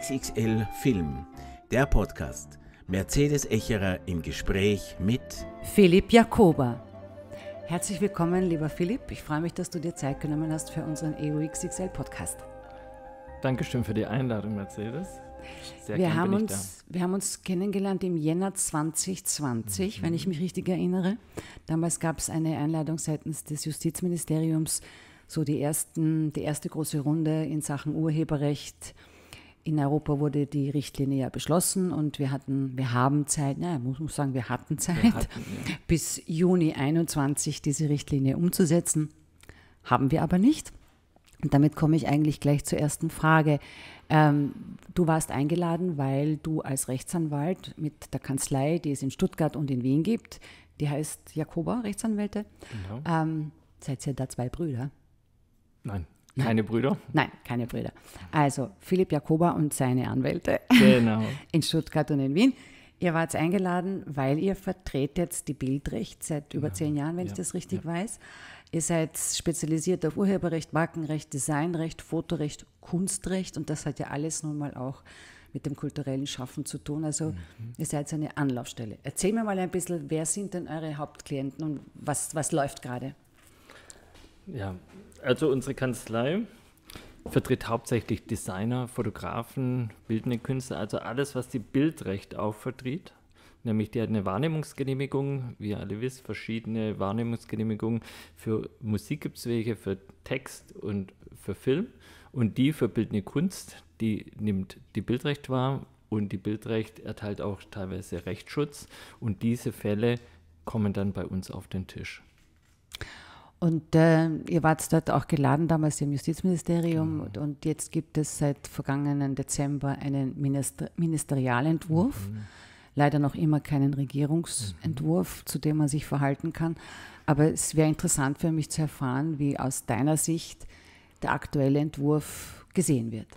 XXL Film, der Podcast. Mercedes Echerer im Gespräch mit Philipp Jakoba. Herzlich willkommen, lieber Philipp. Ich freue mich, dass du dir Zeit genommen hast für unseren EOXXL Podcast. Dankeschön für die Einladung, Mercedes. Sehr wir, haben uns, da. wir haben uns kennengelernt im Jänner 2020, mhm. wenn ich mich richtig erinnere. Damals gab es eine Einladung seitens des Justizministeriums, so die, ersten, die erste große Runde in Sachen Urheberrecht, in Europa wurde die Richtlinie ja beschlossen und wir hatten, wir haben Zeit, naja, muss, muss sagen, wir hatten Zeit, wir hatten, ja. bis Juni 21 diese Richtlinie umzusetzen. Haben wir aber nicht. Und damit komme ich eigentlich gleich zur ersten Frage. Ähm, du warst eingeladen, weil du als Rechtsanwalt mit der Kanzlei, die es in Stuttgart und in Wien gibt, die heißt Jakoba Rechtsanwälte, genau. ähm, seid ihr da zwei Brüder? Nein. Nein. Keine Brüder? Nein, keine Brüder. Also Philipp Jakoba und seine Anwälte genau. in Stuttgart und in Wien. Ihr wart eingeladen, weil ihr vertretet die Bildrecht seit über ja. zehn Jahren, wenn ja. ich das richtig ja. weiß. Ihr seid spezialisiert auf Urheberrecht, Markenrecht, Designrecht, Fotorecht, Kunstrecht und das hat ja alles nun mal auch mit dem kulturellen Schaffen zu tun. Also mhm. ihr seid eine Anlaufstelle. Erzähl mir mal ein bisschen, wer sind denn eure Hauptklienten und was, was läuft gerade? Ja, also unsere Kanzlei vertritt hauptsächlich Designer, Fotografen, bildende Künstler, also alles, was die Bildrecht auch vertritt. Nämlich die hat eine Wahrnehmungsgenehmigung, wie ihr alle wisst, verschiedene Wahrnehmungsgenehmigungen. Für Musik gibt es welche, für Text und für Film. Und die für bildende Kunst, die nimmt die Bildrecht wahr und die Bildrecht erteilt auch teilweise Rechtsschutz. Und diese Fälle kommen dann bei uns auf den Tisch. Und äh, ihr wart dort auch geladen damals im Justizministerium mhm. und, und, jetzt gibt es seit vergangenen Dezember einen Minister Ministerialentwurf. Mhm. Leider noch immer keinen Regierungsentwurf, mhm. zu dem man sich verhalten kann. Aber es wäre interessant für mich zu erfahren, wie aus deiner Sicht der aktuelle Entwurf gesehen wird.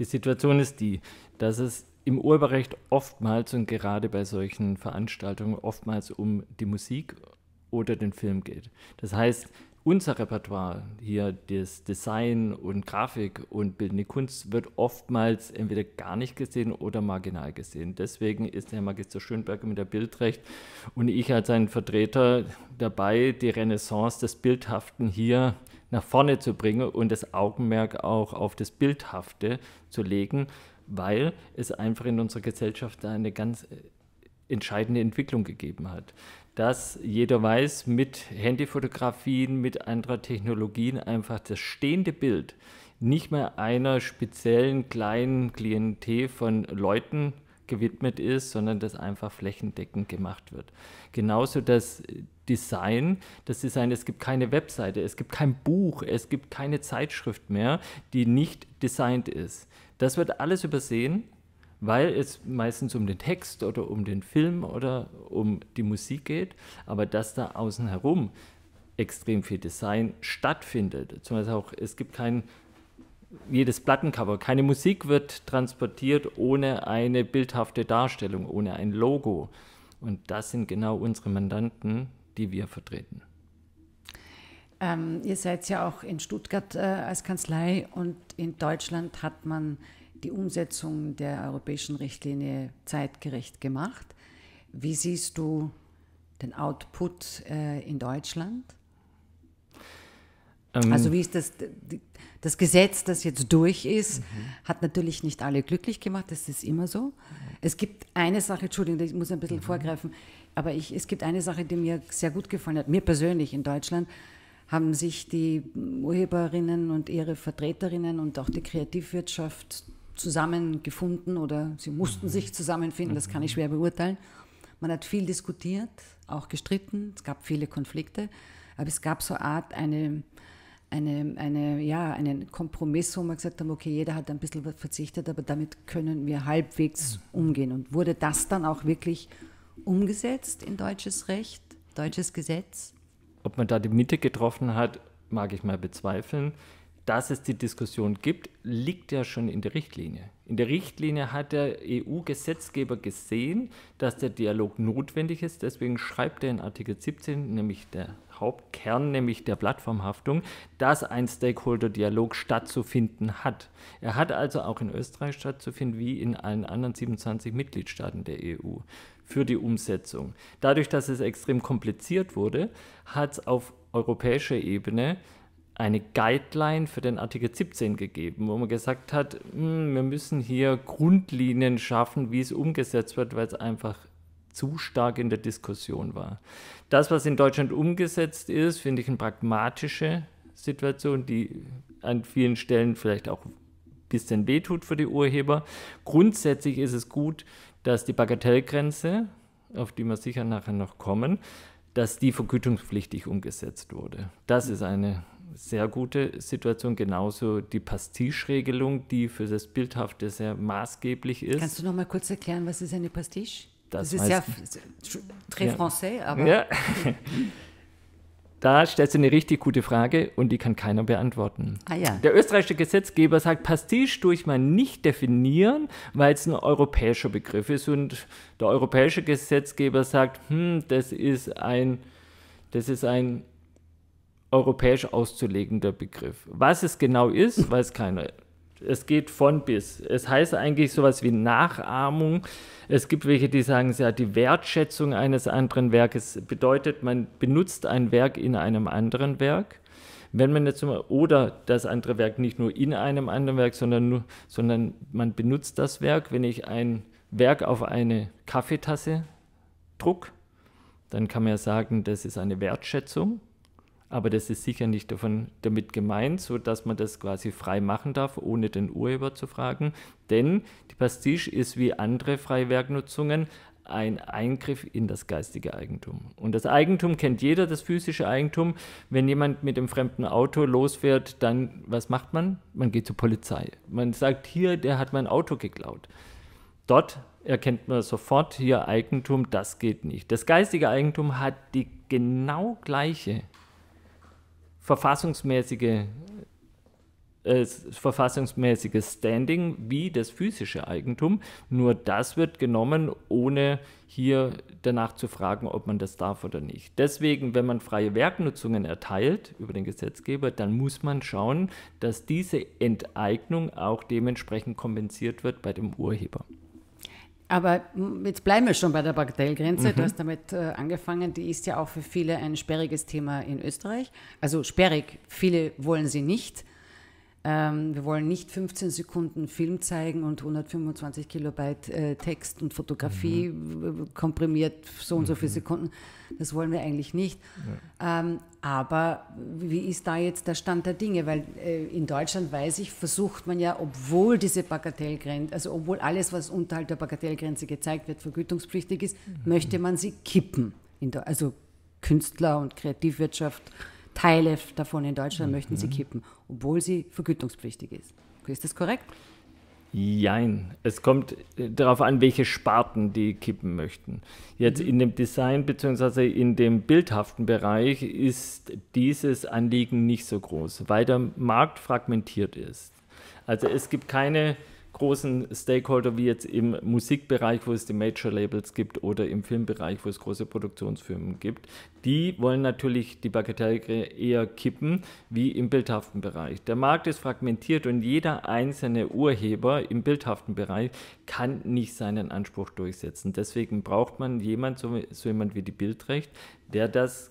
Die Situation ist die, dass es im Urheberrecht oftmals und gerade bei solchen Veranstaltungen oftmals um die Musik geht oder den Film geht. Das heißt, unser Repertoire hier, das Design und Grafik und bildende Kunst, wird oftmals entweder gar nicht gesehen oder marginal gesehen. Deswegen ist der Magister Schönberger mit der Bildrecht und ich als ein Vertreter dabei, die Renaissance des Bildhaften hier nach vorne zu bringen und das Augenmerk auch auf das Bildhafte zu legen, weil es einfach in unserer Gesellschaft eine ganz entscheidende Entwicklung gegeben hat dass jeder weiß, mit Handyfotografien, mit anderen Technologien einfach das stehende Bild nicht mehr einer speziellen kleinen Klientel von Leuten gewidmet ist, sondern das einfach flächendeckend gemacht wird. Genauso das Design, das Design, es gibt keine Webseite, es gibt kein Buch, es gibt keine Zeitschrift mehr, die nicht designt ist. Das wird alles übersehen weil es meistens um den Text oder um den Film oder um die Musik geht, aber dass da außen herum extrem viel Design stattfindet. Zum Beispiel auch, es gibt kein jedes Plattencover, keine Musik wird transportiert ohne eine bildhafte Darstellung, ohne ein Logo. Und das sind genau unsere Mandanten, die wir vertreten. Ähm, ihr seid ja auch in Stuttgart äh, als Kanzlei und in Deutschland hat man die Umsetzung der europäischen Richtlinie zeitgerecht gemacht. Wie siehst du den Output äh, in Deutschland? Ähm also wie ist das, das Gesetz, das jetzt durch ist, mhm. hat natürlich nicht alle glücklich gemacht, das ist immer so. Es gibt eine Sache, Entschuldigung, ich muss ein bisschen mhm. vorgreifen, aber ich, es gibt eine Sache, die mir sehr gut gefallen hat, mir persönlich in Deutschland, haben sich die Urheberinnen und ihre Vertreterinnen und auch die Kreativwirtschaft zusammengefunden oder sie mussten mhm. sich zusammenfinden, das kann ich mhm. schwer beurteilen. Man hat viel diskutiert, auch gestritten, es gab viele Konflikte, aber es gab so eine Art, eine, eine, eine, ja, einen Kompromiss, wo wir gesagt haben, okay, jeder hat ein bisschen verzichtet, aber damit können wir halbwegs mhm. umgehen. Und wurde das dann auch wirklich umgesetzt in deutsches Recht, deutsches Gesetz? Ob man da die Mitte getroffen hat, mag ich mal bezweifeln dass es die Diskussion gibt, liegt ja schon in der Richtlinie. In der Richtlinie hat der EU-Gesetzgeber gesehen, dass der Dialog notwendig ist. Deswegen schreibt er in Artikel 17, nämlich der Hauptkern, nämlich der Plattformhaftung, dass ein Stakeholder-Dialog stattzufinden hat. Er hat also auch in Österreich stattzufinden, wie in allen anderen 27 Mitgliedstaaten der EU für die Umsetzung. Dadurch, dass es extrem kompliziert wurde, hat es auf europäischer Ebene eine Guideline für den Artikel 17 gegeben, wo man gesagt hat, hm, wir müssen hier Grundlinien schaffen, wie es umgesetzt wird, weil es einfach zu stark in der Diskussion war. Das, was in Deutschland umgesetzt ist, finde ich eine pragmatische Situation, die an vielen Stellen vielleicht auch ein bisschen wehtut für die Urheber. Grundsätzlich ist es gut, dass die Bagatellgrenze, auf die wir sicher nachher noch kommen, dass die vergütungspflichtig umgesetzt wurde. Das ist eine sehr gute Situation. Genauso die Pastiche-Regelung, die für das Bildhafte sehr maßgeblich ist. Kannst du noch mal kurz erklären, was ist eine Pastiche? Das, das ist ja très ja. français, aber. Ja. Da stellst du eine richtig gute Frage und die kann keiner beantworten. Ah, ja. Der österreichische Gesetzgeber sagt, Pastiche durch man nicht definieren, weil es ein europäischer Begriff ist. Und der europäische Gesetzgeber sagt, hm, das ist ein, das ist ein europäisch auszulegender Begriff. Was es genau ist, weiß keiner. Es geht von bis. Es heißt eigentlich sowas wie Nachahmung. Es gibt welche, die sagen, ja, die Wertschätzung eines anderen Werkes bedeutet, man benutzt ein Werk in einem anderen Werk. Wenn man jetzt oder das andere Werk nicht nur in einem anderen Werk, sondern, nur, sondern man benutzt das Werk. Wenn ich ein Werk auf eine Kaffeetasse druck, dann kann man ja sagen, das ist eine Wertschätzung aber das ist sicher nicht davon, damit gemeint, so dass man das quasi frei machen darf, ohne den Urheber zu fragen. Denn die Pastiche ist wie andere Freiwerknutzungen ein Eingriff in das geistige Eigentum. Und das Eigentum kennt jeder, das physische Eigentum. Wenn jemand mit dem fremden Auto losfährt, dann was macht man? Man geht zur Polizei. Man sagt, hier, der hat mein Auto geklaut. Dort erkennt man sofort, hier Eigentum, das geht nicht. Das geistige Eigentum hat die genau gleiche verfassungsmäßige, äh, verfassungsmäßiges Standing wie das physische Eigentum. Nur das wird genommen, ohne hier danach zu fragen, ob man das darf oder nicht. Deswegen, wenn man freie Werknutzungen erteilt über den Gesetzgeber, dann muss man schauen, dass diese Enteignung auch dementsprechend kompensiert wird bei dem Urheber. Aber jetzt bleiben wir schon bei der Bagatellgrenze. Mhm. Du hast damit äh, angefangen. Die ist ja auch für viele ein sperriges Thema in Österreich. Also sperrig, viele wollen sie nicht. Ähm, wir wollen nicht 15 Sekunden Film zeigen und 125 Kilobyte äh, Text und Fotografie mhm. komprimiert so und so viele mhm. Sekunden. Das wollen wir eigentlich nicht. Ja. Ähm, aber wie ist da jetzt der Stand der Dinge? Weil äh, in Deutschland weiß ich, versucht man ja, obwohl diese Bagatellgrenze, also obwohl alles, was unterhalb der Bagatellgrenze gezeigt wird, vergütungspflichtig ist, mhm. möchte man sie kippen. Also Künstler und Kreativwirtschaft Teile davon in Deutschland mhm. möchten sie kippen, obwohl sie vergütungspflichtig ist. Ist das korrekt? Jein. Es kommt äh, darauf an, welche Sparten die kippen möchten. Jetzt mhm. in dem Design bzw. in dem bildhaften Bereich ist dieses Anliegen nicht so groß, weil der Markt fragmentiert ist. Also es gibt keine großen Stakeholder wie jetzt im Musikbereich, wo es die Major-Labels gibt oder im Filmbereich, wo es große Produktionsfirmen gibt. Die wollen natürlich die Bagatellgrenze eher kippen wie im bildhaften Bereich. Der Markt ist fragmentiert und jeder einzelne Urheber im bildhaften Bereich kann nicht seinen Anspruch durchsetzen. Deswegen braucht man jemand, so, so jemand wie die Bildrecht, der das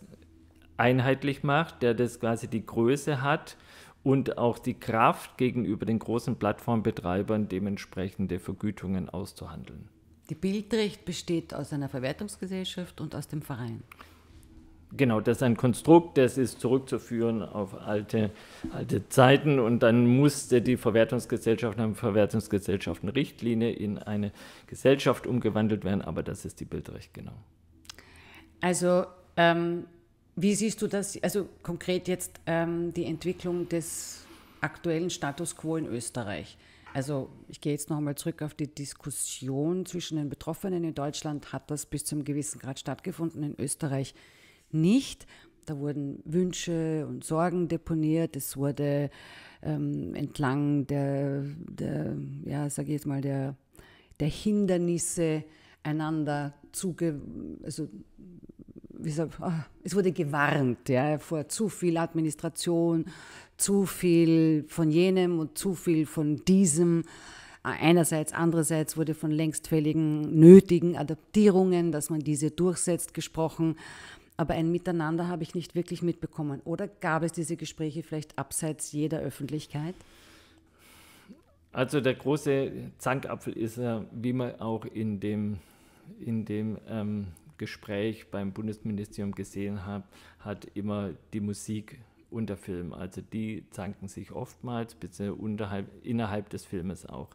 einheitlich macht, der das quasi die Größe hat, und auch die Kraft gegenüber den großen Plattformbetreibern dementsprechende Vergütungen auszuhandeln. Die Bildrecht besteht aus einer Verwertungsgesellschaft und aus dem Verein. Genau, das ist ein Konstrukt, das ist zurückzuführen auf alte, alte Zeiten und dann musste die Verwertungsgesellschaft eine Verwertungsgesellschaftenrichtlinie in eine Gesellschaft umgewandelt werden, aber das ist die Bildrecht, genau. Also ähm, wie siehst du das, also konkret jetzt ähm, die Entwicklung des aktuellen Status quo in Österreich? Also ich gehe jetzt noch einmal zurück auf die Diskussion zwischen den Betroffenen. In Deutschland hat das bis zum gewissen Grad stattgefunden, in Österreich nicht. Da wurden Wünsche und Sorgen deponiert. Es wurde ähm, entlang der, der ja, sage ich jetzt mal, der, der Hindernisse einander zuge, also wie sagt, ah, es wurde gewarnt ja, vor zu viel Administration, zu viel von jenem und zu viel von diesem. Einerseits, andererseits wurde von längstfälligen, nötigen Adaptierungen, dass man diese durchsetzt, gesprochen. Aber ein Miteinander habe ich nicht wirklich mitbekommen. Oder gab es diese Gespräche vielleicht abseits jeder Öffentlichkeit? Also der große Zankapfel ist ja, wie man auch in dem, in dem ähm, Gespräch beim Bundesministerium gesehen habe, hat immer die Musik und der Film. Also die zanken sich oftmals, bitte unterhalb, innerhalb des Filmes auch.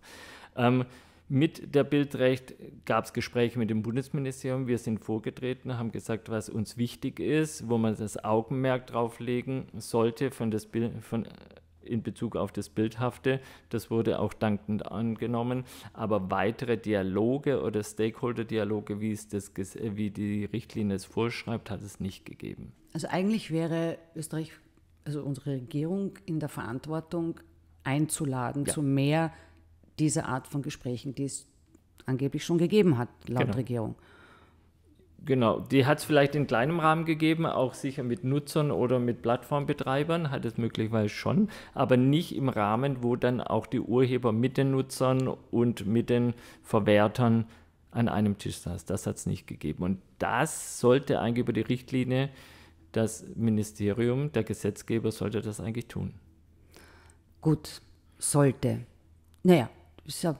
Ähm, mit der Bildrecht gab es Gespräche mit dem Bundesministerium. Wir sind vorgetreten, haben gesagt, was uns wichtig ist, wo man das Augenmerk drauflegen sollte von, das, von in Bezug auf das Bildhafte. Das wurde auch dankend angenommen. Aber weitere Dialoge oder Stakeholder-Dialoge, wie, es das, wie die Richtlinie es vorschreibt, hat es nicht gegeben. Also eigentlich wäre Österreich, also unsere Regierung, in der Verantwortung einzuladen ja. zu mehr dieser Art von Gesprächen, die es angeblich schon gegeben hat, laut genau. Regierung. Genau, die hat es vielleicht in kleinem Rahmen gegeben, auch sicher mit Nutzern oder mit Plattformbetreibern hat es möglicherweise schon, aber nicht im Rahmen, wo dann auch die Urheber mit den Nutzern und mit den Verwertern an einem Tisch saß. Das hat es nicht gegeben. Und das sollte eigentlich über die Richtlinie das Ministerium, der Gesetzgeber sollte das eigentlich tun. Gut, sollte. Naja, ist ja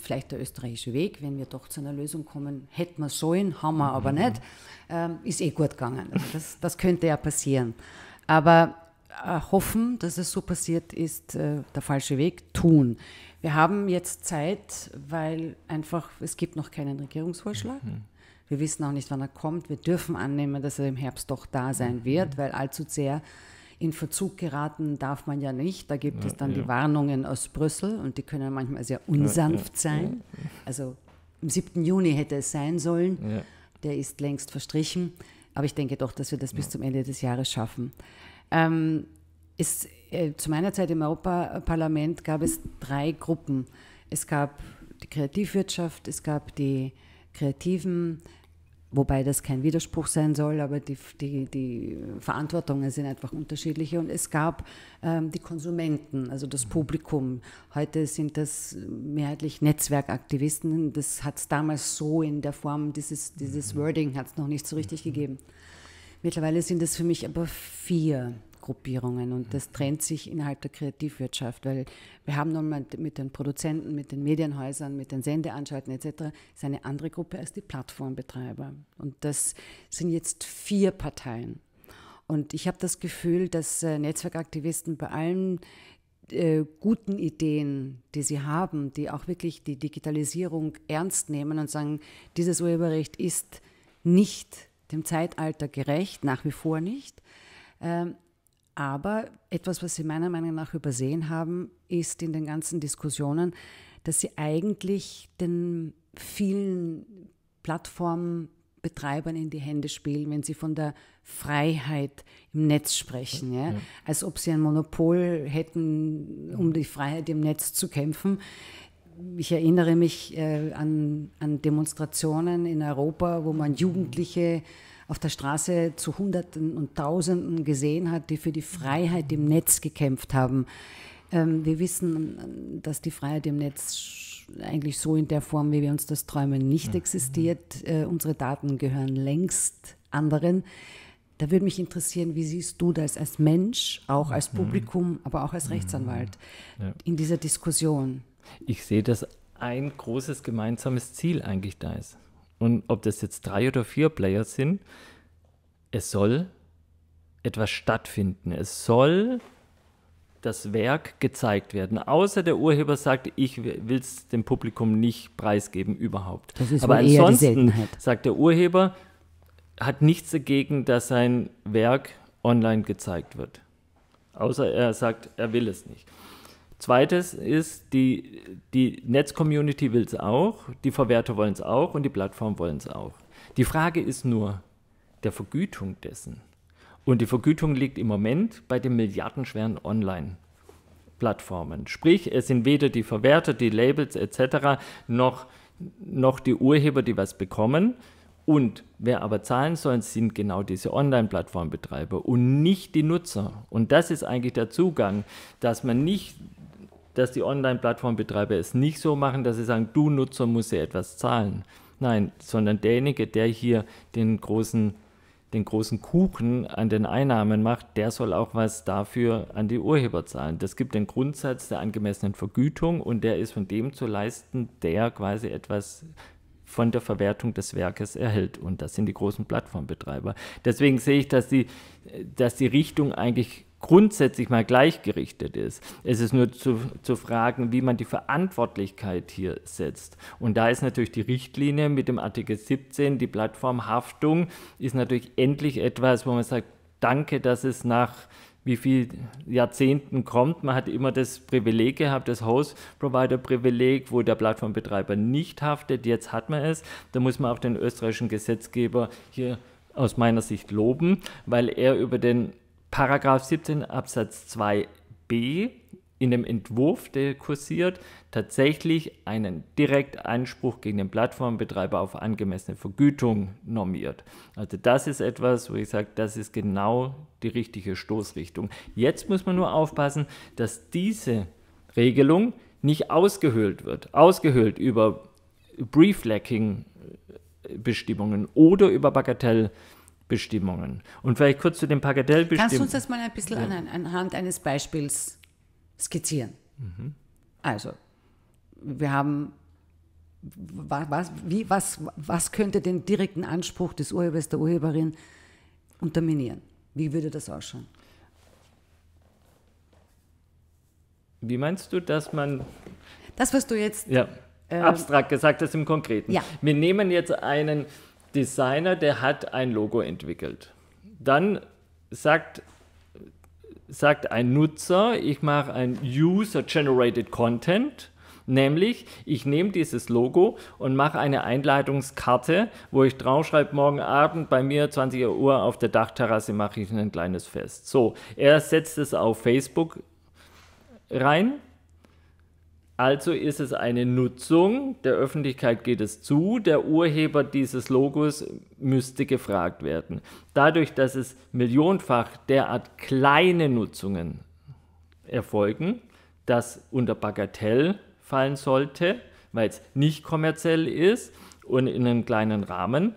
vielleicht der österreichische Weg, wenn wir doch zu einer Lösung kommen, hätten wir sollen, haben wir aber nicht, ähm, ist eh gut gegangen. Also das, das, könnte ja passieren. Aber äh, hoffen, dass es so passiert, ist äh, der falsche Weg. Tun. Wir haben jetzt Zeit, weil einfach es gibt noch keinen Regierungsvorschlag. Mhm. Wir wissen auch nicht, wann er kommt. Wir dürfen annehmen, dass er im Herbst doch da sein mhm. wird, weil allzu sehr in Verzug geraten darf man ja nicht. Da gibt ja, es dann ja. die Warnungen aus Brüssel und die können manchmal sehr unsanft ja, sein. Also am 7. Juni hätte es sein sollen. Der ist längst verstrichen. Aber ich denke doch, dass wir das bis zum Ende des Jahres schaffen. Ähm, es, äh, zu meiner Zeit im Europaparlament gab es drei Gruppen. Es gab die Kreativwirtschaft, es gab die Kreativen, wobei das kein Widerspruch sein soll, aber die, die, die Verantwortungen sind einfach unterschiedliche. Und es gab ähm, die Konsumenten, also das Publikum. Heute sind das mehrheitlich Netzwerkaktivisten. Das hat es damals so in der Form, dieses, dieses Wording hat es noch nicht so richtig gegeben. Mittlerweile sind es für mich aber vier Gruppierungen und das mhm. trennt sich innerhalb der Kreativwirtschaft, weil wir haben nun mal mit den Produzenten, mit den Medienhäusern, mit den Sendeanstalten etc. ist eine andere Gruppe als die Plattformbetreiber und das sind jetzt vier Parteien und ich habe das Gefühl, dass äh, Netzwerkaktivisten bei allen äh, guten Ideen, die sie haben, die auch wirklich die Digitalisierung ernst nehmen und sagen, dieses Urheberrecht ist nicht dem Zeitalter gerecht, nach wie vor nicht, ähm, aber etwas, was Sie meiner Meinung nach übersehen haben, ist in den ganzen Diskussionen, dass Sie eigentlich den vielen Plattformbetreibern in die Hände spielen, wenn Sie von der Freiheit im Netz sprechen. Ja? Ja. Als ob Sie ein Monopol hätten, um die Freiheit im Netz zu kämpfen ich erinnere mich äh, an, an, Demonstrationen in Europa, wo man Jugendliche auf der Straße zu Hunderten und Tausenden gesehen hat, die für die Freiheit im Netz gekämpft haben. Ähm, wir wissen, dass die Freiheit im Netz eigentlich so in der Form, wie wir uns das träumen, nicht existiert. Äh, unsere Daten gehören längst anderen. Da würde mich interessieren, wie siehst du das als Mensch, auch als mhm. Publikum, aber auch als mhm. Rechtsanwalt in dieser Diskussion? Ich sehe, dass ein großes gemeinsames Ziel eigentlich da ist. Und ob das jetzt drei oder vier Player sind, es soll etwas stattfinden. Es soll das Werk gezeigt werden. Außer der Urheber sagt, ich will es dem Publikum nicht preisgeben überhaupt. Das ist Aber ansonsten sagt der Urheber, hat nichts dagegen, dass sein Werk online gezeigt wird. Außer er sagt, er will es nicht. Zweites ist, die, die Netz-Community will es auch, die Verwerter wollen es auch und die Plattform wollen es auch. Die Frage ist nur der Vergütung dessen. Und die Vergütung liegt im Moment bei den milliardenschweren Online-Plattformen. Sprich, es sind weder die Verwerter, die Labels etc. noch, noch die Urheber, die was bekommen. Und wer aber zahlen soll, sind genau diese Online-Plattformbetreiber und nicht die Nutzer. Und das ist eigentlich der Zugang, dass man nicht dass die Online-Plattformbetreiber es nicht so machen, dass sie sagen, du Nutzer musst ja etwas zahlen. Nein, sondern derjenige, der hier den großen, den großen Kuchen an den Einnahmen macht, der soll auch was dafür an die Urheber zahlen. Das gibt den Grundsatz der angemessenen Vergütung und der ist von dem zu leisten, der quasi etwas von der Verwertung des Werkes erhält. Und das sind die großen Plattformbetreiber. Deswegen sehe ich, dass die, dass die Richtung eigentlich grundsätzlich mal gleichgerichtet ist. Es ist nur zu, zu fragen, wie man die Verantwortlichkeit hier setzt. Und da ist natürlich die Richtlinie mit dem Artikel 17, die Plattformhaftung, ist natürlich endlich etwas, wo man sagt, danke, dass es nach wie viel Jahrzehnten kommt. Man hat immer das Privileg gehabt, das Host-Provider-Privileg, wo der Plattformbetreiber nicht haftet. Jetzt hat man es. Da muss man auch den österreichischen Gesetzgeber hier aus meiner Sicht loben, weil er über den Paragraph 17 Absatz 2b in dem Entwurf, der kursiert, tatsächlich einen Direktanspruch gegen den Plattformbetreiber auf angemessene Vergütung normiert. Also das ist etwas, wo ich sage, das ist genau die richtige Stoßrichtung. Jetzt muss man nur aufpassen, dass diese Regelung nicht ausgehöhlt wird, ausgehöhlt über Brieflacking-Bestimmungen oder über Bagatell-Bestimmungen. Bestimmungen. Und vielleicht kurz zu den Pagardellbestimmungen. Kannst du uns das mal ein bisschen ja. anhand eines Beispiels skizzieren? Mhm. Also, wir haben, was, wie, was, was könnte den direkten Anspruch des Urhebers, der Urheberin unterminieren? Wie würde das ausschauen? Wie meinst du, dass man. Das, was du jetzt. Ja, äh, abstrakt gesagt hast im Konkreten. Ja. Wir nehmen jetzt einen Designer, der hat ein Logo entwickelt. Dann sagt, sagt ein Nutzer, ich mache ein User-Generated Content. Nämlich, ich nehme dieses Logo und mache eine Einleitungskarte, wo ich draufschreibe, morgen Abend bei mir 20 Uhr auf der Dachterrasse mache ich ein kleines Fest. So, er setzt es auf Facebook rein also ist es eine Nutzung, der Öffentlichkeit geht es zu, der Urheber dieses Logos müsste gefragt werden. Dadurch, dass es millionenfach derart kleine Nutzungen erfolgen, das unter Bagatell fallen sollte, weil es nicht kommerziell ist und in einem kleinen Rahmen,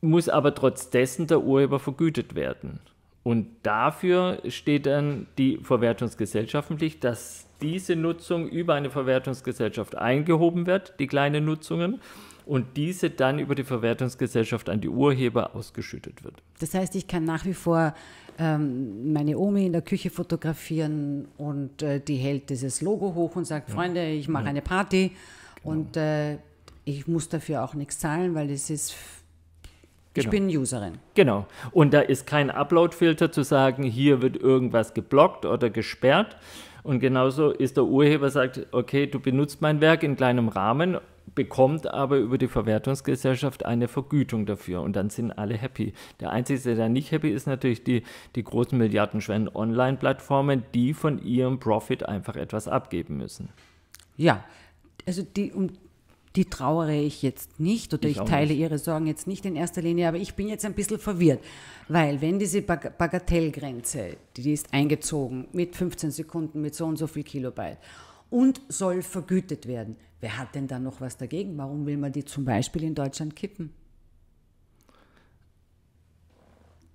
muss aber trotz dessen der Urheber vergütet werden. Und dafür steht dann die Verwertungsgesellschaftenpflicht, dass diese Nutzung über eine Verwertungsgesellschaft eingehoben wird, die kleinen Nutzungen, und diese dann über die Verwertungsgesellschaft an die Urheber ausgeschüttet wird. Das heißt, ich kann nach wie vor ähm, meine Omi in der Küche fotografieren und äh, die hält dieses Logo hoch und sagt, ja. Freunde, ich mache ja. eine Party genau. und äh, ich muss dafür auch nichts zahlen, weil es ist Genau. Ich bin Userin. Genau. Und da ist kein Upload-Filter zu sagen, hier wird irgendwas geblockt oder gesperrt, und genauso ist der Urheber sagt, okay, du benutzt mein Werk in kleinem Rahmen, bekommt aber über die Verwertungsgesellschaft eine Vergütung dafür und dann sind alle happy. Der einzige, der nicht happy ist, natürlich die, die großen milliardenschweren Online-Plattformen, die von ihrem Profit einfach etwas abgeben müssen. Ja, also die, um die trauere ich jetzt nicht oder ich, ich teile nicht. ihre Sorgen jetzt nicht in erster Linie, aber ich bin jetzt ein bisschen verwirrt, weil wenn diese Bag Bagatellgrenze, die ist eingezogen mit 15 Sekunden, mit so und so viel Kilobyte und soll vergütet werden, wer hat denn da noch was dagegen? Warum will man die zum Beispiel in Deutschland kippen?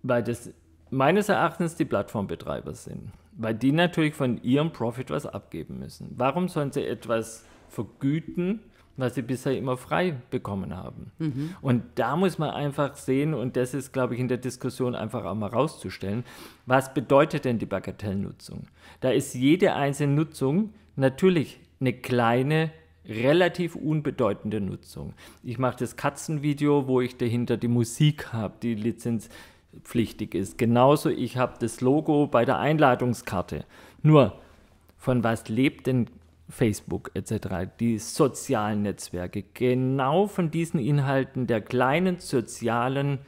Weil das meines Erachtens die Plattformbetreiber sind, weil die natürlich von ihrem Profit was abgeben müssen. Warum sollen sie etwas vergüten? was sie bisher immer frei bekommen haben. Mhm. Und da muss man einfach sehen, und das ist, glaube ich, in der Diskussion einfach auch mal rauszustellen, was bedeutet denn die Bagatellnutzung? Da ist jede einzelne Nutzung natürlich eine kleine relativ unbedeutende Nutzung. Ich mache das Katzenvideo, wo ich dahinter die Musik habe, die lizenzpflichtig ist. Genauso, ich habe das Logo bei der Einladungskarte. Nur, von was lebt denn Facebook etc., die sozialen Netzwerke, genau von diesen Inhalten der kleinen sozialen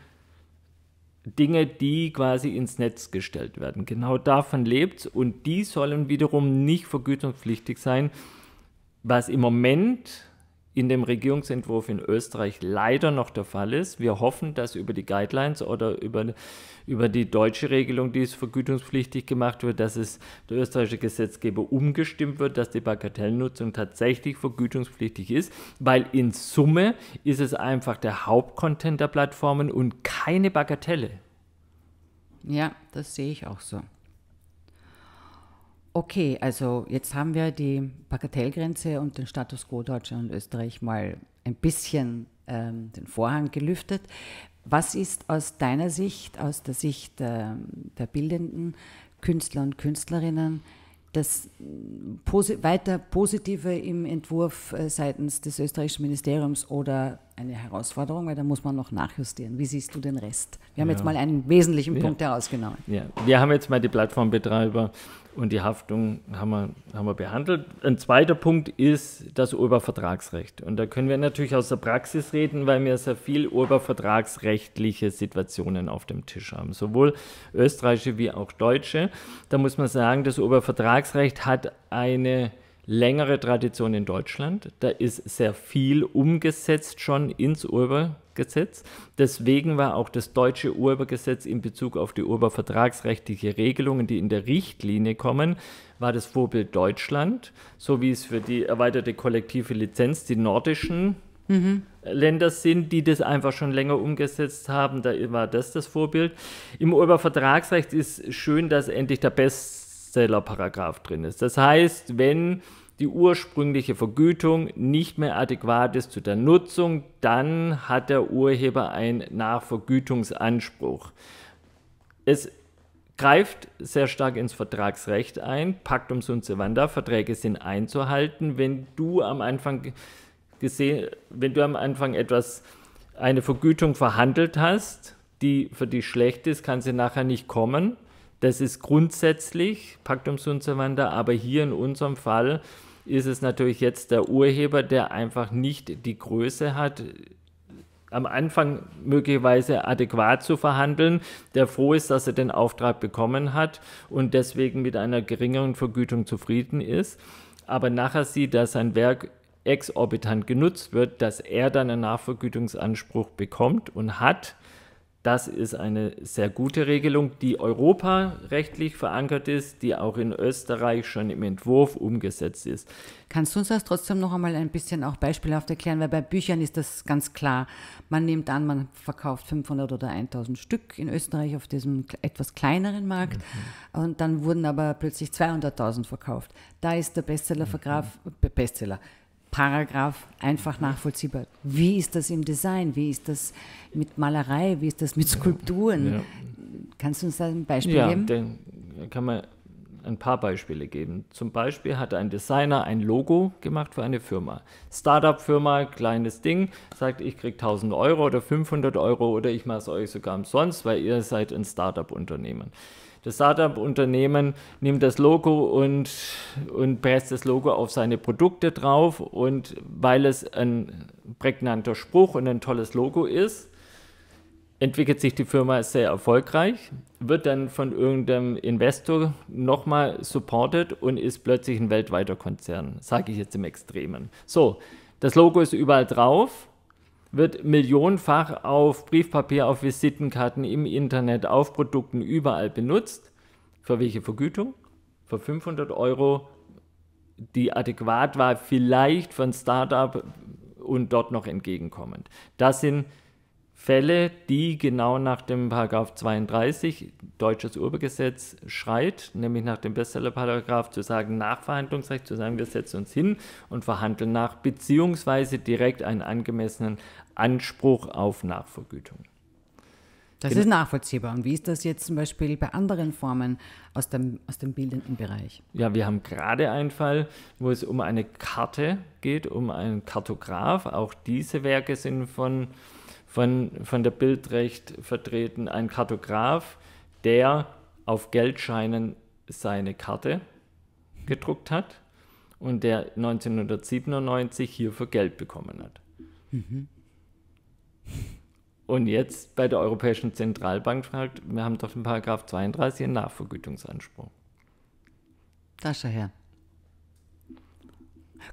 Dinge, die quasi ins Netz gestellt werden. Genau davon lebt es und die sollen wiederum nicht vergütungspflichtig sein, was im Moment in dem Regierungsentwurf in Österreich leider noch der Fall ist. Wir hoffen, dass über die Guidelines oder über, über die deutsche Regelung, die es vergütungspflichtig gemacht wird, dass es der österreichische Gesetzgeber umgestimmt wird, dass die Bagatellnutzung tatsächlich vergütungspflichtig ist, weil in Summe ist es einfach der Hauptcontent der Plattformen und keine Bagatelle. Ja, das sehe ich auch so. Okay, also jetzt haben wir die Bagatellgrenze und den Status quo Deutschland und Österreich mal ein bisschen ähm, den Vorhang gelüftet. Was ist aus deiner Sicht, aus der Sicht äh, der bildenden Künstler und Künstlerinnen, das äh, posi weiter Positive im Entwurf äh, seitens des österreichischen Ministeriums oder eine Herausforderung, weil da muss man noch nachjustieren. Wie siehst du den Rest? Wir haben ja. jetzt mal einen wesentlichen ja. Punkt herausgenommen. Ja, wir haben jetzt mal die Plattformbetreiber und die Haftung haben wir, haben wir behandelt. Ein zweiter Punkt ist das Urhebervertragsrecht. Und da können wir natürlich aus der Praxis reden, weil wir sehr viel urhebervertragsrechtliche Situationen auf dem Tisch haben. Sowohl österreichische wie auch deutsche. Da muss man sagen, das Urhebervertragsrecht hat eine längere Tradition in Deutschland. Da ist sehr viel umgesetzt schon ins Urhebergesetz. Deswegen war auch das deutsche Urhebergesetz in Bezug auf die urhebervertragsrechtliche Regelungen, die in der Richtlinie kommen, war das Vorbild Deutschland, so wie es für die erweiterte kollektive Lizenz die nordischen Mhm. Länder sind, die das einfach schon länger umgesetzt haben. Da war das das Vorbild. Im Urhebervertragsrecht ist schön, dass endlich der Best bestseller drin ist. Das heißt, wenn die ursprüngliche Vergütung nicht mehr adäquat ist zu der Nutzung, dann hat der Urheber einen Nachvergütungsanspruch. Es greift sehr stark ins Vertragsrecht ein. Pactum sunt servanda, Verträge sind einzuhalten. Wenn du am Anfang gesehen, wenn du am Anfang etwas eine Vergütung verhandelt hast, die für dich schlecht ist, kann sie nachher nicht kommen. Das ist grundsätzlich Pactum sunt servanda, aber hier in unserem Fall ist es natürlich jetzt der Urheber, der einfach nicht die Größe hat, am Anfang möglicherweise adäquat zu verhandeln, der froh ist, dass er den Auftrag bekommen hat und deswegen mit einer geringeren Vergütung zufrieden ist, aber nachher sieht, dass sein Werk exorbitant genutzt wird, dass er dann einen Nachvergütungsanspruch bekommt und hat das ist eine sehr gute Regelung, die europarechtlich verankert ist, die auch in Österreich schon im Entwurf umgesetzt ist. Kannst du uns das trotzdem noch einmal ein bisschen auch beispielhaft erklären? Weil bei Büchern ist das ganz klar. Man nimmt an, man verkauft 500 oder 1000 Stück in Österreich auf diesem etwas kleineren Markt mhm. und dann wurden aber plötzlich 200.000 verkauft. Da ist der Bestseller, mhm. Bestseller Paragraph einfach nachvollziehbar. Wie ist das im Design? Wie ist das mit Malerei? Wie ist das mit Skulpturen? Ja. Kannst du uns da ein Beispiel ja, geben? Ja, kann man ein paar Beispiele geben. Zum Beispiel hat ein Designer ein Logo gemacht für eine Firma. Startup-Firma, kleines Ding, sagt, ich kriege 1000 Euro oder 500 Euro oder ich mache es euch sogar umsonst, weil ihr seid ein Startup-Unternehmen. Das Startup-Unternehmen nimmt das Logo und, und presst das Logo auf seine Produkte drauf. Und weil es ein prägnanter Spruch und ein tolles Logo ist, entwickelt sich die Firma sehr erfolgreich, wird dann von irgendeinem Investor nochmal supported und ist plötzlich ein weltweiter Konzern, sage ich jetzt im Extremen. So, das Logo ist überall drauf wird millionenfach auf Briefpapier, auf Visitenkarten, im Internet, auf Produkten überall benutzt. Für welche Vergütung? Für 500 Euro, die adäquat war, vielleicht für ein Startup und dort noch entgegenkommend. Das sind Fälle, die genau nach dem Paragraph 32 deutsches Urbegesetz schreit, nämlich nach dem Bestsellerparagraph zu sagen Nachverhandlungsrecht, zu sagen wir setzen uns hin und verhandeln nach, beziehungsweise direkt einen angemessenen Anspruch auf Nachvergütung. Das genau. ist nachvollziehbar. Und wie ist das jetzt zum Beispiel bei anderen Formen aus dem, aus dem bildenden Bereich? Ja, wir haben gerade einen Fall, wo es um eine Karte geht, um einen Kartograf. Auch diese Werke sind von von, von der Bildrecht vertreten, ein Kartograf, der auf Geldscheinen seine Karte gedruckt hat und der 1997 hierfür Geld bekommen hat. Mhm. Und jetzt bei der Europäischen Zentralbank fragt, wir haben doch in Paragraph 32 einen Nachvergütungsanspruch. schau her.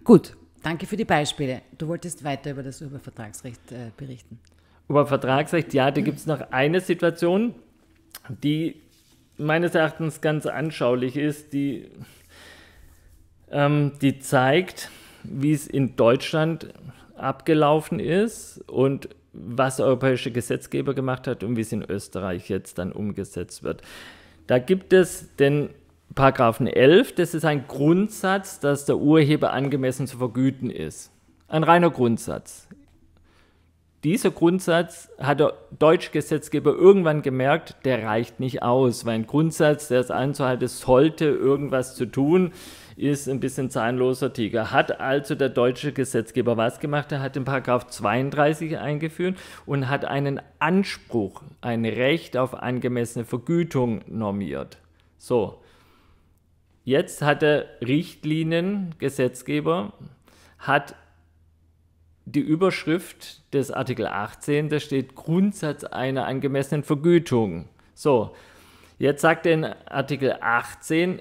Gut, danke für die Beispiele. Du wolltest weiter über das Übervertragsrecht äh, berichten über Vertragsrecht. ja, da gibt es noch eine Situation, die meines Erachtens ganz anschaulich ist, die, ähm, die zeigt, wie es in Deutschland abgelaufen ist und was der europäische Gesetzgeber gemacht hat und wie es in Österreich jetzt dann umgesetzt wird. Da gibt es den Paragraphen 11, das ist ein Grundsatz, dass der Urheber angemessen zu vergüten ist. Ein reiner Grundsatz dieser Grundsatz hat der Deutschgesetzgeber irgendwann gemerkt, der reicht nicht aus, weil ein Grundsatz, der es einzuhalten sollte, irgendwas zu tun, ist ein bisschen zahnloser Tiger. Hat also der deutsche Gesetzgeber was gemacht? Er hat den Paragraph 32 eingeführt und hat einen Anspruch, ein Recht auf angemessene Vergütung normiert. So. Jetzt hat der Richtliniengesetzgeber hat die Überschrift des Artikel 18, da steht Grundsatz einer angemessenen Vergütung. So, jetzt sagt der Artikel 18,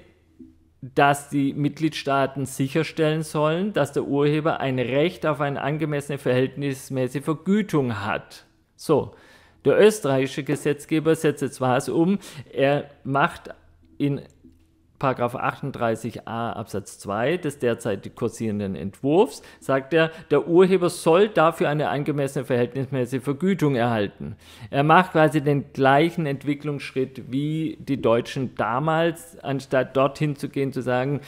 dass die Mitgliedstaaten sicherstellen sollen, dass der Urheber ein Recht auf eine angemessene verhältnismäßige Vergütung hat. So, der österreichische Gesetzgeber setzt jetzt was um. Er macht in Paragraph 38a Absatz 2 des derzeit kursierenden Entwurfs sagt er, der Urheber soll dafür eine angemessene verhältnismäßige Vergütung erhalten. Er macht quasi den gleichen Entwicklungsschritt wie die Deutschen damals, anstatt dorthin zu gehen, zu sagen,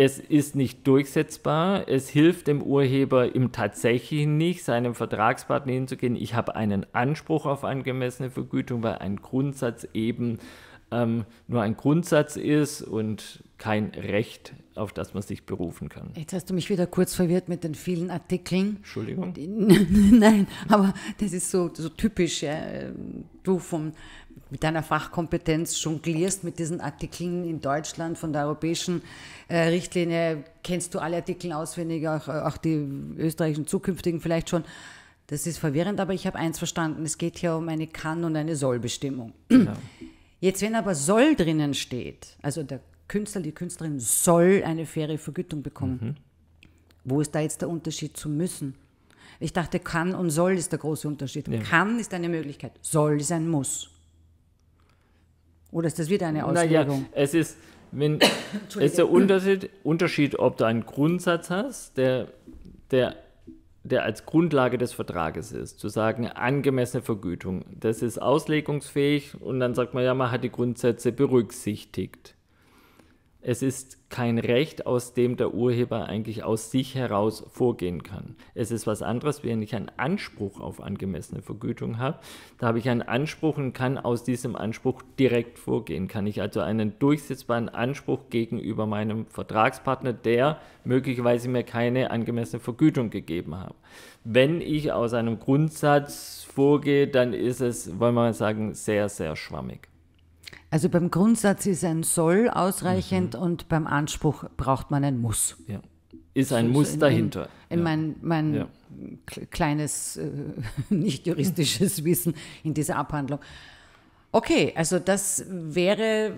es ist nicht durchsetzbar, es hilft dem Urheber im tatsächlichen nicht, seinem Vertragspartner hinzugehen, ich habe einen Anspruch auf angemessene Vergütung, weil ein Grundsatz eben ähm, nur ein Grundsatz ist und kein Recht, auf das man sich berufen kann. Jetzt hast du mich wieder kurz verwirrt mit den vielen Artikeln. Entschuldigung. Nein, aber das ist so, so typisch. Ja. Du vom, mit deiner Fachkompetenz jonglierst mit diesen Artikeln in Deutschland von der europäischen äh, Richtlinie. Kennst du alle Artikel auswendig, auch, auch die österreichischen zukünftigen vielleicht schon. Das ist verwirrend, aber ich habe eins verstanden. Es geht hier um eine Kann- und eine Sollbestimmung. Genau. Jetzt, wenn aber soll drinnen steht, also der Künstler, die Künstlerin soll eine faire Vergütung bekommen, mhm. wo ist da jetzt der Unterschied zu müssen? Ich dachte, kann und soll ist der große Unterschied. Ja. Kann ist eine Möglichkeit, soll ist ein Muss. Oder ist das wieder eine Auslegung? Naja, es ist, wenn, es ist der Unterschied, Unterschied, ob du einen Grundsatz hast, der, der der als Grundlage des Vertrages ist, zu sagen, angemessene Vergütung. Das ist auslegungsfähig und dann sagt man ja, man hat die Grundsätze berücksichtigt. Es ist kein Recht, aus dem der Urheber eigentlich aus sich heraus vorgehen kann. Es ist was anderes, wenn ich einen Anspruch auf angemessene Vergütung habe. Da habe ich einen Anspruch und kann aus diesem Anspruch direkt vorgehen. Kann ich also einen durchsetzbaren Anspruch gegenüber meinem Vertragspartner, der möglicherweise mir keine angemessene Vergütung gegeben hat. Wenn ich aus einem Grundsatz vorgehe, dann ist es, wollen wir mal sagen, sehr, sehr schwammig. Also beim Grundsatz ist ein Soll ausreichend mhm. und beim Anspruch braucht man ein Muss. Ja. Ist ein Muss dahinter. In, in ja. mein, mein ja. kleines, äh, nicht juristisches Wissen in dieser Abhandlung. Okay, also das wäre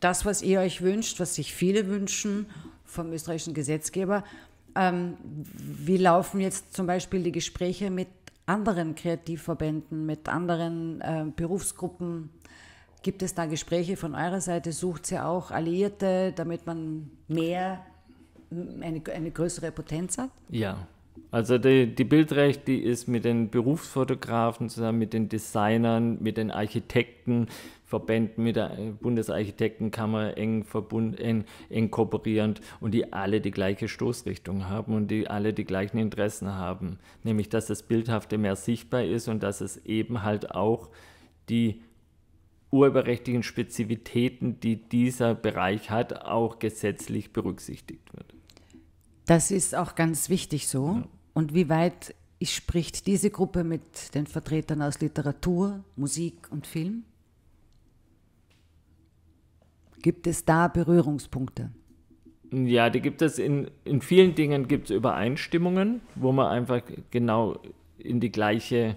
das, was ihr euch wünscht, was sich viele wünschen vom österreichischen Gesetzgeber. Ähm, wie laufen jetzt zum Beispiel die Gespräche mit anderen Kreativverbänden, mit anderen äh, Berufsgruppen? Gibt es da Gespräche von eurer Seite? Sucht ihr auch Alliierte, damit man mehr, eine, eine größere Potenz hat? Ja. Also die, die Bildrecht, die ist mit den Berufsfotografen zusammen, mit den Designern, mit den Architektenverbänden, mit der Bundesarchitektenkammer eng, verbund, eng, eng kooperierend und die alle die gleiche Stoßrichtung haben und die alle die gleichen Interessen haben. Nämlich, dass das Bildhafte mehr sichtbar ist und dass es eben halt auch die urheberrechtlichen Spezifitäten, die dieser Bereich hat, auch gesetzlich berücksichtigt wird. Das ist auch ganz wichtig so. Ja. Und wie weit spricht diese Gruppe mit den Vertretern aus Literatur, Musik und Film? Gibt es da Berührungspunkte? Ja, die gibt es in, in vielen Dingen gibt es Übereinstimmungen, wo man einfach genau in die gleiche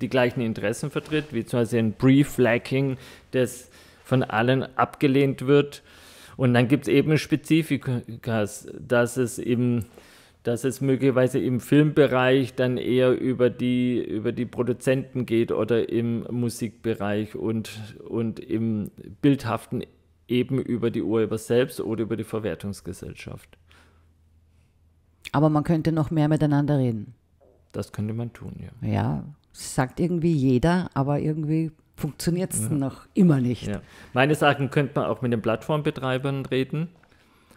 die gleichen Interessen vertritt, wie zum Beispiel ein Brief-Lacking, das von allen abgelehnt wird. Und dann gibt es eben Spezifikas, dass es eben dass es möglicherweise im Filmbereich dann eher über die, über die Produzenten geht oder im Musikbereich und, und im Bildhaften eben über die Urheber selbst oder über die Verwertungsgesellschaft. Aber man könnte noch mehr miteinander reden. Das könnte man tun, ja. Ja, sagt irgendwie jeder, aber irgendwie funktioniert es ja. noch immer nicht. Ja. Meines Erachtens könnte man auch mit den Plattformbetreibern reden,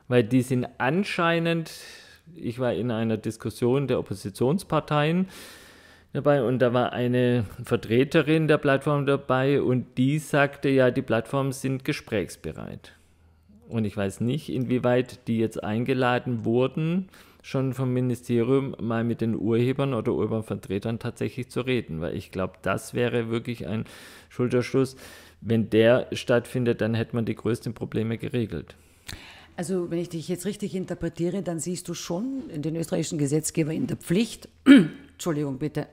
weil die sind anscheinend, ich war in einer Diskussion der Oppositionsparteien dabei und da war eine Vertreterin der Plattform dabei und die sagte ja, die Plattformen sind gesprächsbereit. Und ich weiß nicht, inwieweit die jetzt eingeladen wurden, schon vom Ministerium mal mit den Urhebern oder Urhebervertretern tatsächlich zu reden, weil ich glaube, das wäre wirklich ein Schulterschluss. Wenn der stattfindet, dann hätte man die größten Probleme geregelt. Also wenn ich dich jetzt richtig interpretiere, dann siehst du schon den österreichischen Gesetzgeber in der Pflicht, Entschuldigung bitte,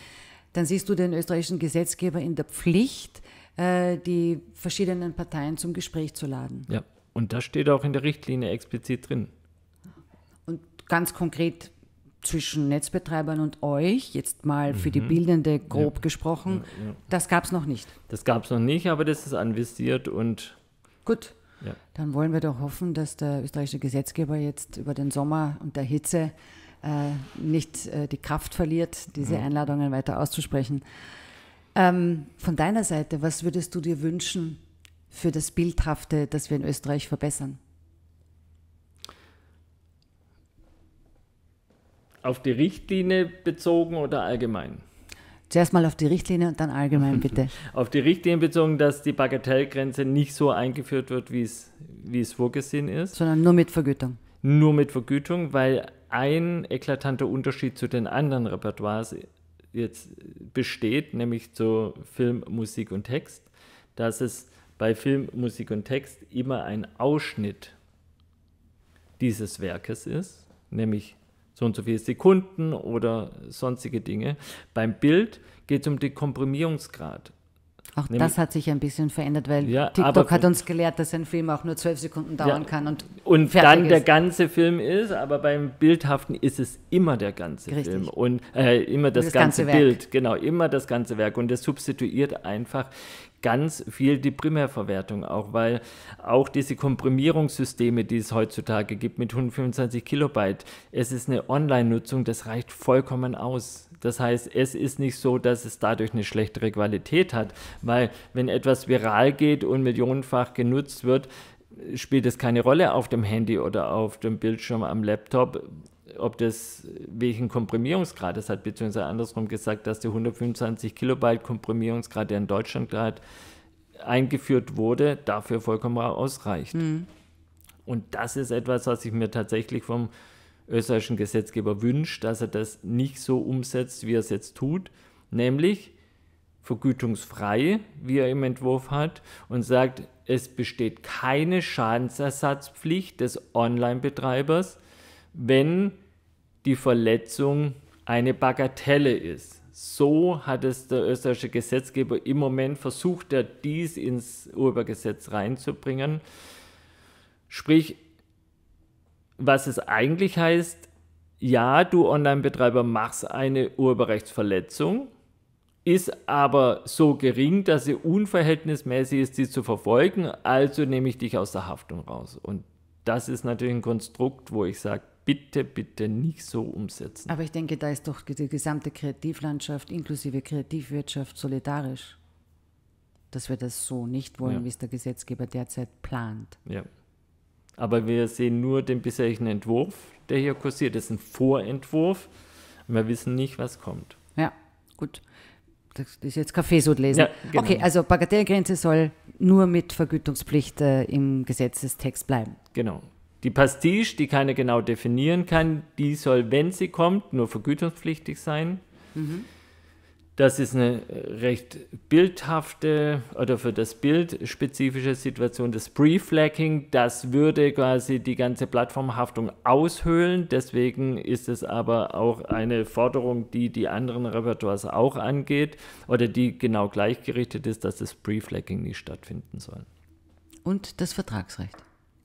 dann siehst du den österreichischen Gesetzgeber in der Pflicht, äh, die verschiedenen Parteien zum Gespräch zu laden. Ja, und das steht auch in der Richtlinie explizit drin ganz konkret zwischen Netzbetreibern und euch, jetzt mal für mhm. die Bildende grob ja. gesprochen, ja, ja. das gab es noch nicht. Das gab es noch nicht, aber das ist anvisiert und. Gut. Dann wollen wir doch hoffen, dass der österreichische Gesetzgeber jetzt über den Sommer und der Hitze äh, nicht äh, die Kraft verliert, diese Einladungen weiter auszusprechen. Ähm, von deiner Seite, was würdest du dir wünschen für das Bildhafte, das wir in Österreich verbessern? auf die Richtlinie bezogen oder allgemein? Zuerst mal auf die Richtlinie und dann allgemein bitte. auf die Richtlinie bezogen, dass die Bagatellgrenze nicht so eingeführt wird, wie es, wie es vorgesehen ist. Sondern nur mit Vergütung. Nur mit Vergütung, weil ein eklatanter Unterschied zu den anderen Repertoires jetzt besteht, nämlich zu Film, Musik und Text, dass es bei Film, Musik und Text immer ein Ausschnitt dieses Werkes ist, nämlich so und so viele Sekunden oder sonstige Dinge. Beim Bild geht es um den Komprimierungsgrad. Auch Nämlich, das hat sich ein bisschen verändert, weil ja, TikTok aber, hat uns gelehrt, dass ein Film auch nur zwölf Sekunden dauern ja, kann und Und dann ist. der ganze Film ist, aber beim Bildhaften ist es immer der ganze Richtig. Film und äh, immer das, das ganze, ganze Bild, genau, immer das ganze Werk und das substituiert einfach ganz viel die Primärverwertung auch, weil auch diese Komprimierungssysteme, die es heutzutage gibt mit 125 Kilobyte, es ist eine Online-Nutzung, das reicht vollkommen aus. Das heißt, es ist nicht so, dass es dadurch eine schlechtere Qualität hat, weil wenn etwas viral geht und millionenfach genutzt wird, spielt es keine Rolle auf dem Handy oder auf dem Bildschirm am Laptop, ob das welchen Komprimierungsgrad es hat, beziehungsweise andersrum gesagt, dass der 125 Kilobyte Komprimierungsgrad, der in Deutschland gerade eingeführt wurde, dafür vollkommen ausreicht. Mhm. Und das ist etwas, was ich mir tatsächlich vom österreichischen Gesetzgeber wünsche, dass er das nicht so umsetzt, wie er es jetzt tut, nämlich vergütungsfrei, wie er im Entwurf hat, und sagt, es besteht keine Schadensersatzpflicht des Online-Betreibers, wenn die Verletzung eine Bagatelle ist. So hat es der österreichische Gesetzgeber im Moment versucht, er dies ins Urhebergesetz reinzubringen. Sprich, was es eigentlich heißt, ja, du Online-Betreiber machst eine Urheberrechtsverletzung, ist aber so gering, dass sie unverhältnismäßig ist, sie zu verfolgen, also nehme ich dich aus der Haftung raus. Und das ist natürlich ein Konstrukt, wo ich sage, bitte, bitte nicht so umsetzen. Aber ich denke, da ist doch die gesamte Kreativlandschaft inklusive Kreativwirtschaft solidarisch, dass wir das so nicht wollen, ja. wie es der Gesetzgeber derzeit plant. Ja. Aber wir sehen nur den bisherigen Entwurf, der hier kursiert. Das ist ein Vorentwurf. Wir wissen nicht, was kommt. Ja, gut. Das ist jetzt Kaffeesud lesen. Ja, genau. Okay, also Bagatellgrenze soll nur mit Vergütungspflicht äh, im Gesetzestext bleiben. Genau. Die Pastiche, die keiner genau definieren kann, die soll, wenn sie kommt, nur vergütungspflichtig sein. Mhm. Das ist eine recht bildhafte oder für das Bild spezifische Situation. Das Pre-Flagging, das würde quasi die ganze Plattformhaftung aushöhlen. Deswegen ist es aber auch eine Forderung, die die anderen Repertoires auch angeht oder die genau gleichgerichtet ist, dass das Pre-Flagging nicht stattfinden soll. Und das Vertragsrecht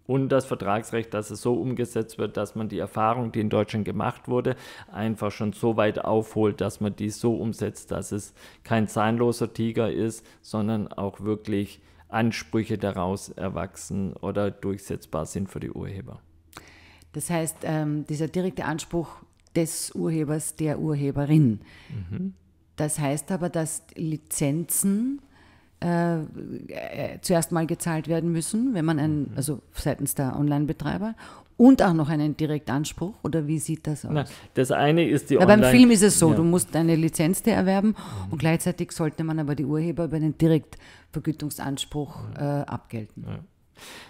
und das Vertragsrecht, dass es so umgesetzt wird, dass man die Erfahrung, die in Deutschland gemacht wurde, einfach schon so weit aufholt, dass man die so umsetzt, dass es kein zahnloser Tiger ist, sondern auch wirklich Ansprüche daraus erwachsen oder durchsetzbar sind für die Urheber. Das heißt, ähm, dieser direkte Anspruch des Urhebers, der Urheberin. Mhm. Das heißt aber, dass Lizenzen äh, äh, zuerst mal gezahlt werden müssen, wenn man einen, also seitens der Online-Betreiber und auch noch einen Direktanspruch oder wie sieht das aus? Na, das eine ist die Na, Online Beim Film ist es so, ja. du musst eine Lizenz dir erwerben mhm. und gleichzeitig sollte man aber die Urheber über einen Direktvergütungsanspruch mhm. äh, abgelten. Ja.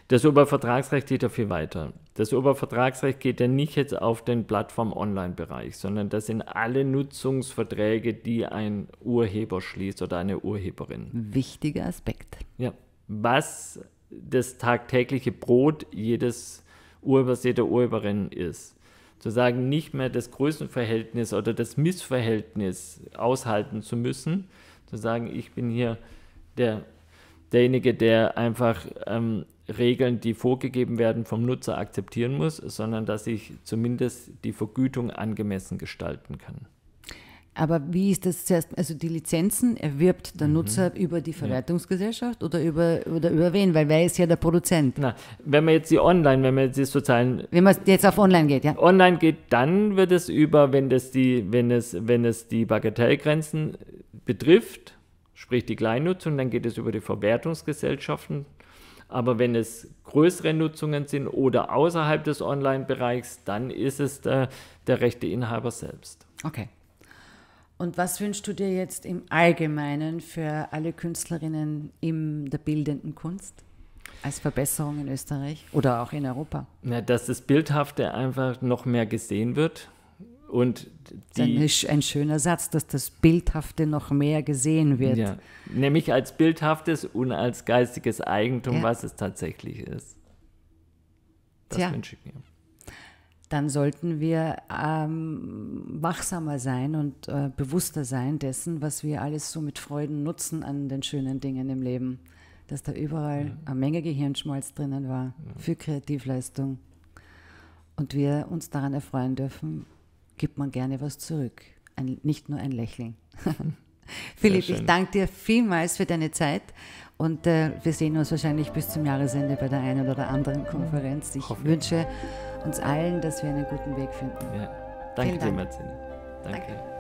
Das Obervertragsrecht geht ja viel weiter. Das Obervertragsrecht geht ja nicht jetzt auf den Plattform-Online-Bereich, sondern das sind alle Nutzungsverträge, die ein Urheber schließt oder eine Urheberin. Wichtiger Aspekt. Ja. Was das tagtägliche Brot jedes Urhebers, jeder Urheberin ist. Zu sagen, nicht mehr das Größenverhältnis oder das Missverhältnis aushalten zu müssen, zu sagen, ich bin hier der derjenige, der einfach ähm, Regeln, die vorgegeben werden, vom Nutzer akzeptieren muss, sondern dass ich zumindest die Vergütung angemessen gestalten kann. Aber wie ist das zuerst? Also die Lizenzen erwirbt der mhm. Nutzer über die Verwertungsgesellschaft ja. oder über oder über wen? Weil wer ist ja der Produzent? Na, wenn man jetzt die Online, wenn man jetzt die sozialen, wenn man jetzt auf Online geht, ja. Online geht, dann wird es über, wenn das die, wenn es, wenn es die Bagatellgrenzen betrifft, sprich die Kleinnutzung, dann geht es über die Verwertungsgesellschaften aber wenn es größere Nutzungen sind oder außerhalb des Online-Bereichs, dann ist es der, der Inhaber selbst. Okay. Und was wünschst du dir jetzt im Allgemeinen für alle Künstlerinnen in der bildenden Kunst? als Verbesserung in Österreich oder auch in Europa? Ja, dass das Bildhafte einfach noch mehr gesehen wird, und die, Dann ist ein schöner Satz, dass das Bildhafte noch mehr gesehen wird. Ja, nämlich als bildhaftes und als geistiges Eigentum, ja. was es tatsächlich ist. Das Tja. wünsche ich mir. Dann sollten wir ähm, wachsamer sein und äh, bewusster sein dessen, was wir alles so mit Freuden nutzen an den schönen Dingen im Leben. Dass da überall ja. eine Menge Gehirnschmalz drinnen war ja. für Kreativleistung. Und wir uns daran erfreuen dürfen, gibt man gerne was zurück. Ein, nicht nur ein Lächeln. Hm. Philipp, ich danke dir vielmals für deine Zeit und äh, wir sehen uns wahrscheinlich bis zum Jahresende bei der einen oder anderen Konferenz. Ich wünsche uns allen, dass wir einen guten Weg finden. Ja. Danke Dank. dir, Martina. Danke. danke.